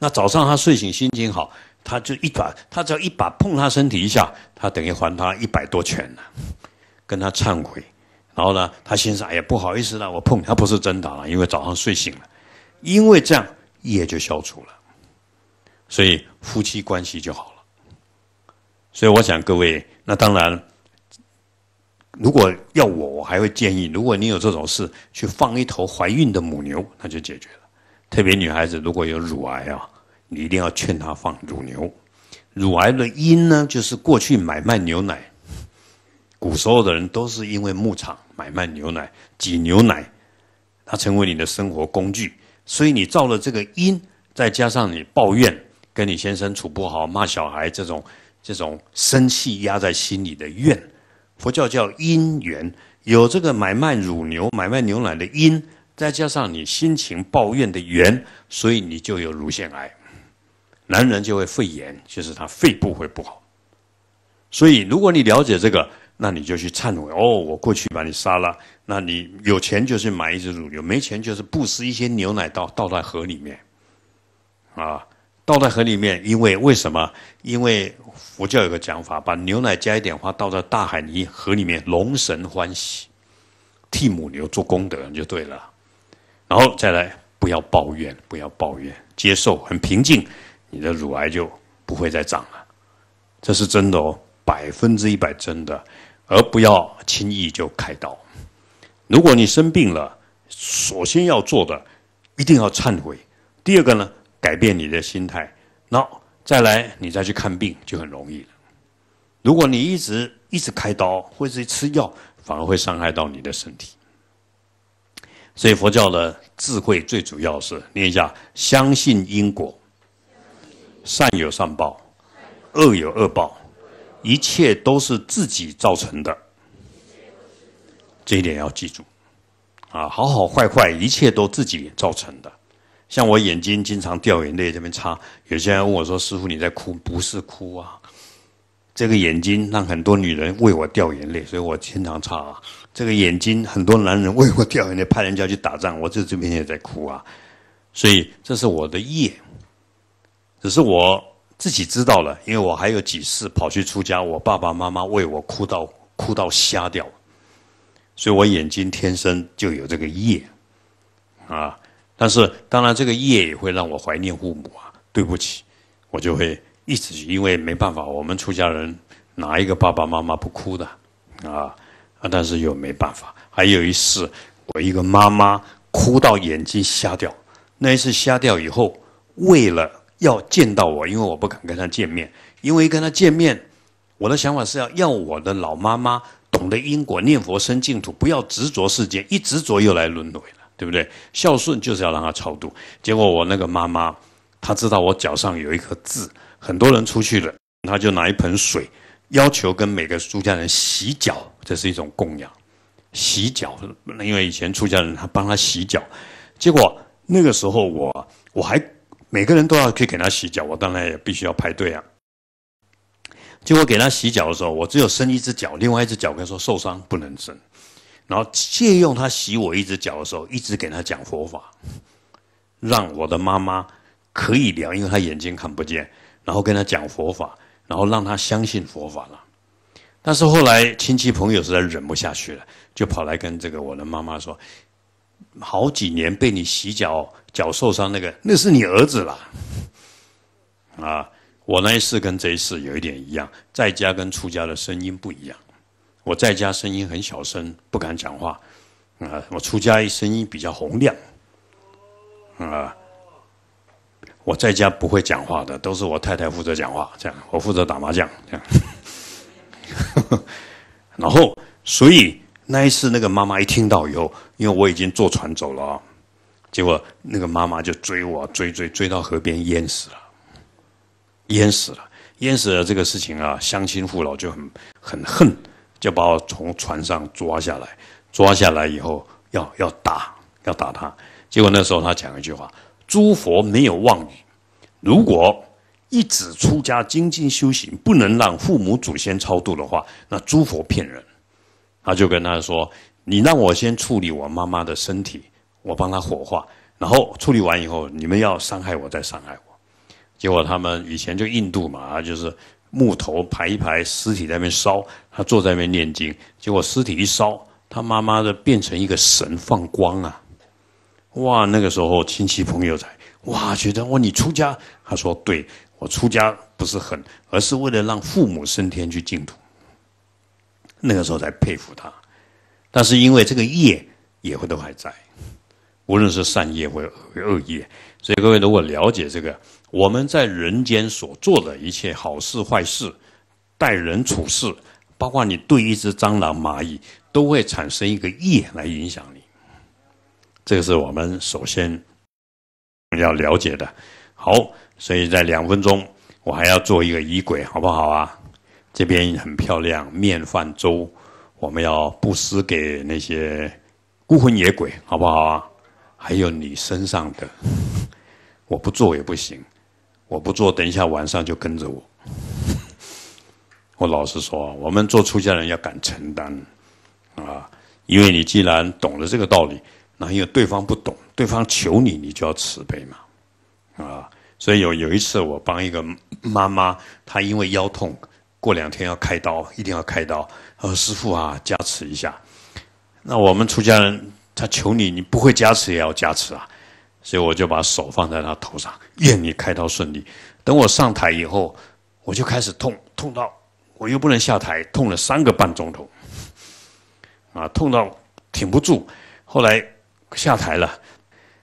那早上他睡醒心情好，他就一把，他只要一把碰他身体一下，他等于还他一百多拳呢，跟他忏悔，然后呢，他心想：哎呀，不好意思了，我碰他不是真打了，因为早上睡醒了，因为这样业就消除了，所以夫妻关系就好了。所以我想各位，那当然，如果要我，我还会建议，如果你有这种事，去放一头怀孕的母牛，那就解决了。特别女孩子如果有乳癌啊，你一定要劝她放乳牛。乳癌的因呢，就是过去买卖牛奶。古时候的人都是因为牧场买卖牛奶挤牛奶，它成为你的生活工具。所以你造了这个因，再加上你抱怨跟你先生处不好、骂小孩这种这种生气压在心里的怨，佛教叫因缘，有这个买卖乳牛、买卖牛奶的因。再加上你心情抱怨的缘，所以你就有乳腺癌；男人就会肺炎，就是他肺部会不好。所以如果你了解这个，那你就去忏悔。哦，我过去把你杀了，那你有钱就去买一只乳牛，没钱就是布施一些牛奶倒倒在河里面。啊，倒在河里面，因为为什么？因为佛教有个讲法，把牛奶加一点花倒在大海泥河里面，龙神欢喜，替母牛做功德就对了。然后再来，不要抱怨，不要抱怨，接受很平静，你的乳癌就不会再长了，这是真的哦，百分之一百真的，而不要轻易就开刀。如果你生病了，首先要做的，一定要忏悔；第二个呢，改变你的心态，那再来你再去看病就很容易了。如果你一直一直开刀或者吃药，反而会伤害到你的身体。所以佛教的智慧最主要是念一下：相信因果，善有善报，恶有恶报，一切都是自己造成的。这一点要记住，啊，好好坏坏，一切都自己造成的。像我眼睛经常掉眼泪，这边擦。有些人问我说：“师傅，你在哭？不是哭啊。”这个眼睛让很多女人为我掉眼泪，所以我经常擦。这个眼睛很多男人为我掉眼泪，派人家去打仗，我这这边也在哭啊。所以这是我的业，只是我自己知道了。因为我还有几次跑去出家，我爸爸妈妈为我哭到哭到瞎掉，所以我眼睛天生就有这个业啊。但是当然这个业也会让我怀念父母啊，对不起，我就会。一直因为没办法，我们出家人哪一个爸爸妈妈不哭的啊？啊，但是又没办法。还有一次，我一个妈妈哭到眼睛瞎掉。那一次瞎掉以后，为了要见到我，因为我不敢跟她见面，因为跟她见面，我的想法是要要我的老妈妈懂得因果，念佛生净土，不要执着世间，一执着又来轮回了，对不对？孝顺就是要让她超度。结果我那个妈妈。他知道我脚上有一颗痣，很多人出去了，他就拿一盆水，要求跟每个出家人洗脚，这是一种供养。洗脚，因为以前出家人他帮他洗脚，结果那个时候我我还每个人都要去给他洗脚，我当然也必须要排队啊。结果给他洗脚的时候，我只有伸一只脚，另外一只脚跟说受伤不能伸。然后借用他洗我一只脚的时候，一直给他讲佛法，让我的妈妈。可以聊，因为他眼睛看不见，然后跟他讲佛法，然后让他相信佛法了。但是后来亲戚朋友实在忍不下去了，就跑来跟这个我的妈妈说：“好几年被你洗脚，脚受伤那个，那是你儿子啦。”啊，我那一次跟这一次有一点一样，在家跟出家的声音不一样。我在家声音很小声，不敢讲话啊。我出家声音比较洪亮啊。我在家不会讲话的，都是我太太负责讲话，这样我负责打麻将，这样。然后，所以那一次那个妈妈一听到以后，因为我已经坐船走了，结果那个妈妈就追我，追追追到河边淹死了，淹死了，淹死了这个事情啊，乡亲父老就很很恨，就把我从船上抓下来，抓下来以后要要打要打他，结果那时候他讲一句话。诸佛没有妄语，如果一直出家精进修行，不能让父母祖先超度的话，那诸佛骗人。他就跟他说：“你让我先处理我妈妈的身体，我帮她火化，然后处理完以后，你们要伤害我再伤害我。”结果他们以前就印度嘛，就是木头排一排尸体在那边烧，他坐在那边念经。结果尸体一烧，他妈妈的变成一个神放光啊。哇，那个时候亲戚朋友在，哇觉得哇你出家，他说对我出家不是狠，而是为了让父母升天去净土。那个时候才佩服他，但是因为这个业也会都还在，无论是善业或恶业，所以各位如果了解这个，我们在人间所做的一切好事坏事，待人处事，包括你对一只蟑螂蚂蚁，都会产生一个业来影响你。这个是我们首先要了解的。好，所以在两分钟，我还要做一个仪轨，好不好啊？这边很漂亮，面饭粥，我们要布施给那些孤魂野鬼，好不好啊？还有你身上的，我不做也不行，我不做，等一下晚上就跟着我。我老实说，我们做出家人要敢承担啊，因为你既然懂了这个道理。那因为对方不懂，对方求你，你就要慈悲嘛，啊！所以有有一次，我帮一个妈妈，她因为腰痛，过两天要开刀，一定要开刀。我说：“师傅啊，加持一下。”那我们出家人，他求你，你不会加持也要加持啊。所以我就把手放在他头上，愿你开刀顺利。等我上台以后，我就开始痛，痛到我又不能下台，痛了三个半钟头，啊，痛到挺不住。后来。下台了，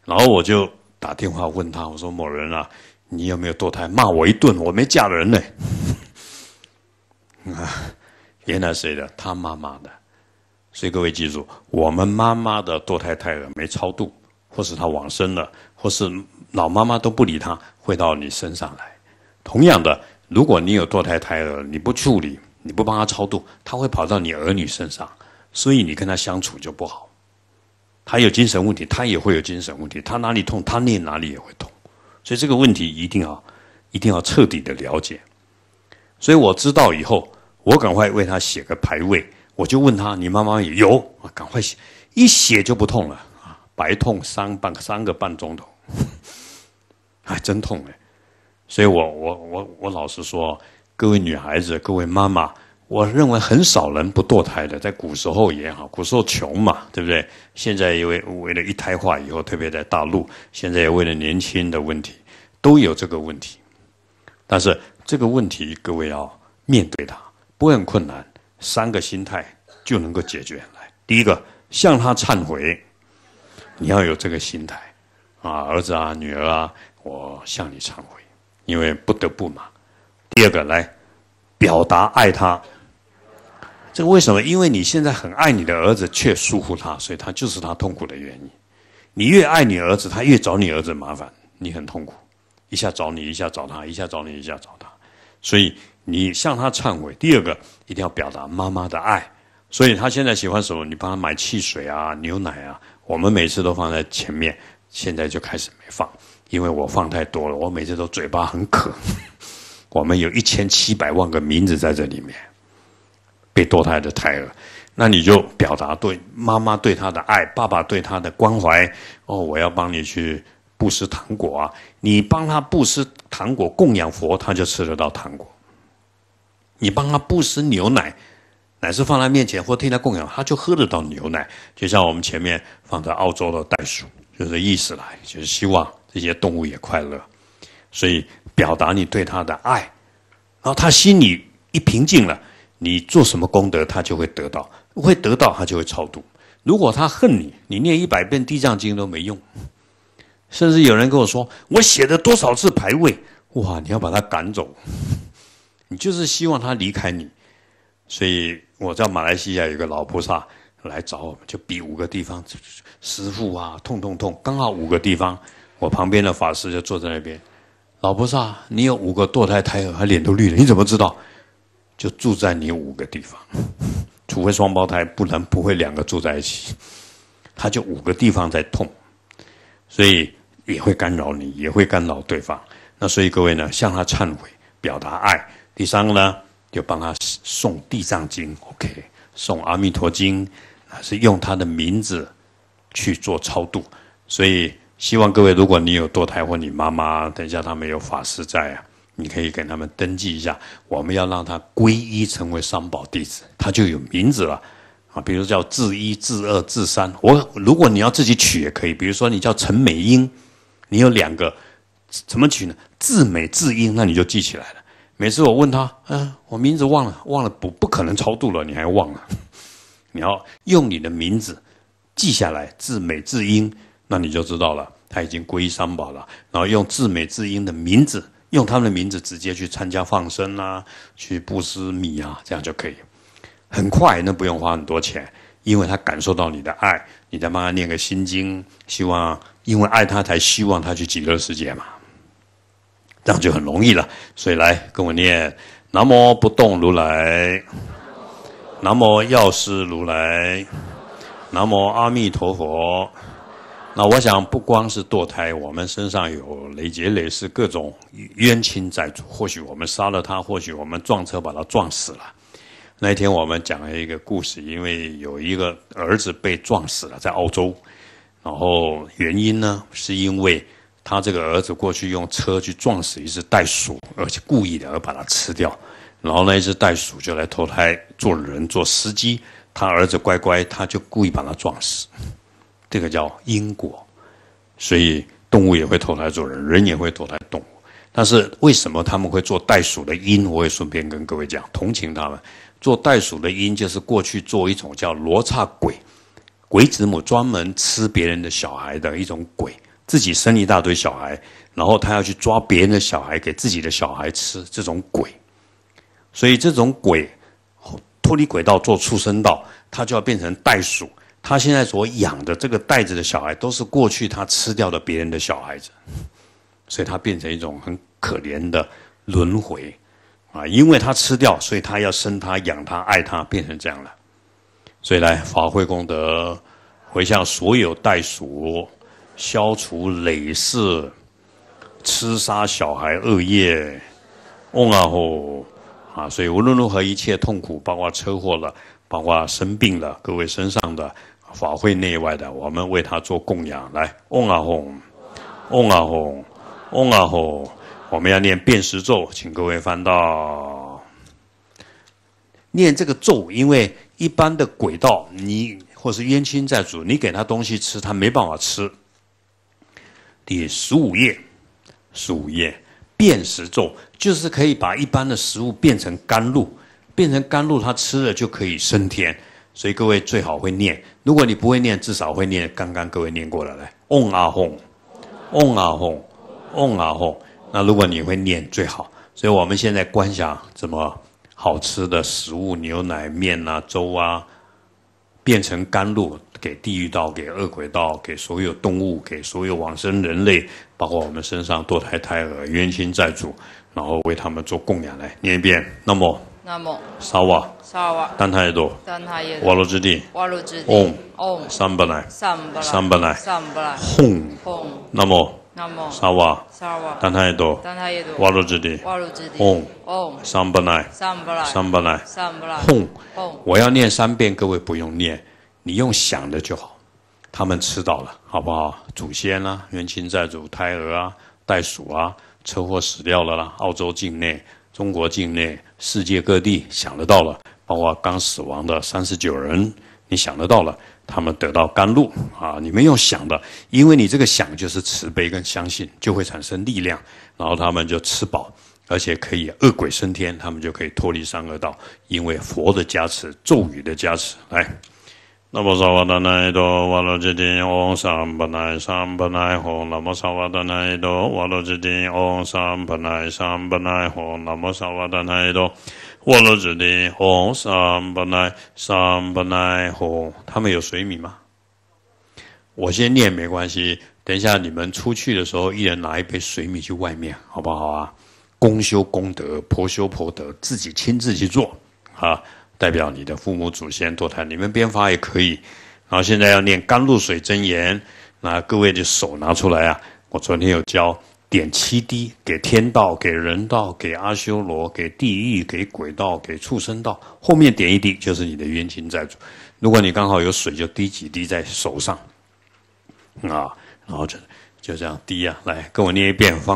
然后我就打电话问他，我说：“某人啊，你有没有堕胎？骂我一顿，我没嫁人呢。”啊，原来谁的，他妈妈的。所以各位记住，我们妈妈的堕胎胎儿没超度，或是他往生了，或是老妈妈都不理他，会到你身上来。同样的，如果你有堕胎胎儿，你不处理，你不帮他超度，他会跑到你儿女身上，所以你跟他相处就不好。他有精神问题，他也会有精神问题。他哪里痛，他念哪里也会痛，所以这个问题一定要，一定要彻底的了解。所以我知道以后，我赶快为他写个排位，我就问他：“你妈妈有？”啊？赶快写，一写就不痛了啊，白痛三半三个半钟头，哎，真痛哎。所以，我我我我老实说，各位女孩子，各位妈妈。我认为很少人不堕胎的，在古时候也好，古时候穷嘛，对不对？现在因为为了一胎化以后，特别在大陆，现在也为了年轻的问题，都有这个问题。但是这个问题，各位要面对它，不很困难，三个心态就能够解决。来，第一个，向他忏悔，你要有这个心态，啊，儿子啊，女儿啊，我向你忏悔，因为不得不嘛。第二个，来表达爱他。这为什么？因为你现在很爱你的儿子，却疏忽他，所以他就是他痛苦的原因。你越爱你儿子，他越找你儿子麻烦，你很痛苦。一下找你，一下找他，一下找你，一下找他。所以你向他忏悔。第二个，一定要表达妈妈的爱。所以他现在喜欢什么？你帮他买汽水啊、牛奶啊。我们每次都放在前面，现在就开始没放，因为我放太多了，我每次都嘴巴很渴。我们有一千七百万个名字在这里面。被堕胎的胎儿，那你就表达对妈妈对他的爱，爸爸对他的关怀。哦，我要帮你去布施糖果啊！你帮他布施糖果供养佛，他就吃得到糖果；你帮他布施牛奶，奶是放在面前或替他供养，他就喝得到牛奶。就像我们前面放在澳洲的袋鼠，就是意思来，就是希望这些动物也快乐。所以表达你对他的爱，然后他心里一平静了。你做什么功德，他就会得到；会得到，他就会超度。如果他恨你，你念一百遍《地藏经》都没用。甚至有人跟我说：“我写了多少次牌位，哇！你要把他赶走，你就是希望他离开你。”所以我在马来西亚有个老菩萨来找我们，就比五个地方，师傅啊，痛痛痛！刚好五个地方，我旁边的法师就坐在那边。老菩萨，你有五个堕胎胎儿，他脸都绿了。你怎么知道？就住在你五个地方，除非双胞胎，不然不会两个住在一起。他就五个地方在痛，所以也会干扰你，也会干扰对方。那所以各位呢，向他忏悔，表达爱。第三个呢，就帮他送《地藏经》，OK，送《阿弥陀经》，啊，是用他的名字去做超度。所以希望各位，如果你有堕胎或你妈妈，等一下他们有法师在啊。你可以给他们登记一下，我们要让他皈依成为三宝弟子，他就有名字了，啊，比如叫字一、字二、字三。我如果你要自己取也可以，比如说你叫陈美英，你有两个怎么取呢？字美字英，那你就记起来了。每次我问他，嗯，我名字忘了，忘了不不可能超度了，你还忘了？你要用你的名字记下来，字美字英，那你就知道了，他已经皈依三宝了，然后用字美字英的名字。用他们的名字直接去参加放生啊，去布施米啊，这样就可以很快，那不用花很多钱，因为他感受到你的爱，你再帮他念个心经，希望因为爱他，才希望他去极乐世界嘛，这样就很容易了。所以来跟我念：南无不动如来，南无药师如来，南无阿弥陀佛。那我想，不光是堕胎，我们身上有雷劫雷是各种冤亲债主。或许我们杀了他，或许我们撞车把他撞死了。那一天我们讲了一个故事，因为有一个儿子被撞死了在澳洲，然后原因呢，是因为他这个儿子过去用车去撞死一只袋鼠，而且故意的而把它吃掉。然后那只袋鼠就来投胎做人做司机，他儿子乖乖，他就故意把他撞死。这个叫因果，所以动物也会投胎做人，人也会投胎动物。但是为什么他们会做袋鼠的因？我也顺便跟各位讲，同情他们做袋鼠的因，就是过去做一种叫罗刹鬼鬼子母，专门吃别人的小孩的一种鬼，自己生一大堆小孩，然后他要去抓别人的小孩给自己的小孩吃，这种鬼。所以这种鬼脱离轨道做畜生道，他就要变成袋鼠。他现在所养的这个袋子的小孩，都是过去他吃掉了别人的小孩子，所以他变成一种很可怜的轮回，啊，因为他吃掉，所以他要生他、养他、爱他，变成这样了。所以来法会功德，回向所有袋鼠，消除累世吃杀小孩恶业。嗡啊吽，啊，所以无论如何一切痛苦，包括车祸了，包括生病了，各位身上的。法会内外的，我们为他做供养。来，嗡啊吽，嗡啊吽，嗡啊吽。我们要念辨识咒，请各位翻到念这个咒。因为一般的鬼道，你或是冤亲债主，你给他东西吃，他没办法吃。第十五页，十五页，辨识咒就是可以把一般的食物变成甘露，变成甘露，他吃了就可以升天。所以各位最好会念，如果你不会念，至少会念。刚刚各位念过了，来嗡啊吽，嗡啊吽，嗡啊吽。那如果你会念最好。所以我们现在观想怎么好吃的食物，牛奶、面啊、粥啊，变成甘露给地狱道、给恶鬼道、给所有动物、给所有往生人类，包括我们身上堕胎胎儿、冤亲债主，然后为他们做供养来念一遍。那么。南摩萨瓦，萨瓦丹哈耶多，瓦罗之地，嗡，嗡，桑巴莱，桑巴莱，桑巴莱，嗡，南摩，南摩萨瓦，萨瓦丹哈耶多，丹哈耶多，瓦罗之地，瓦罗之地，嗡，嗡，桑巴莱，桑巴莱，桑巴莱，嗡，我要念三遍，各位不用念，你用想的就好。他们吃到了，好不好？祖先啦，元青寨主，胎儿啊，袋鼠啊，车祸死掉了啦，澳洲境内，中国境内。世界各地想得到了，包括刚死亡的三十九人，你想得到了，他们得到甘露啊！你们要想的，因为你这个想就是慈悲跟相信，就会产生力量，然后他们就吃饱，而且可以恶鬼升天，他们就可以脱离三恶道，因为佛的加持、咒语的加持，来。那么萨瓦达那伊多瓦罗吉帝奥三般奈三般奈诃那么萨瓦达那伊多瓦罗吉帝奥三般奈三般奈诃那么萨瓦达那伊多瓦罗吉帝奥三般奈三般奈诃他们有水米吗？我先念没关系，等一下你们出去的时候，一人拿一杯水米去外面，好不好啊？公修功德，婆修婆德，自己亲自去做啊。代表你的父母祖先堕胎，你们编发也可以。然后现在要念《甘露水真言》，那各位的手拿出来啊！我昨天有教点七滴给天道、给人道、给阿修罗、给地狱、给鬼道、给畜生道，后面点一滴就是你的冤亲债主。如果你刚好有水，就滴几滴在手上，啊，然后就就这样滴啊，来跟我念一遍方。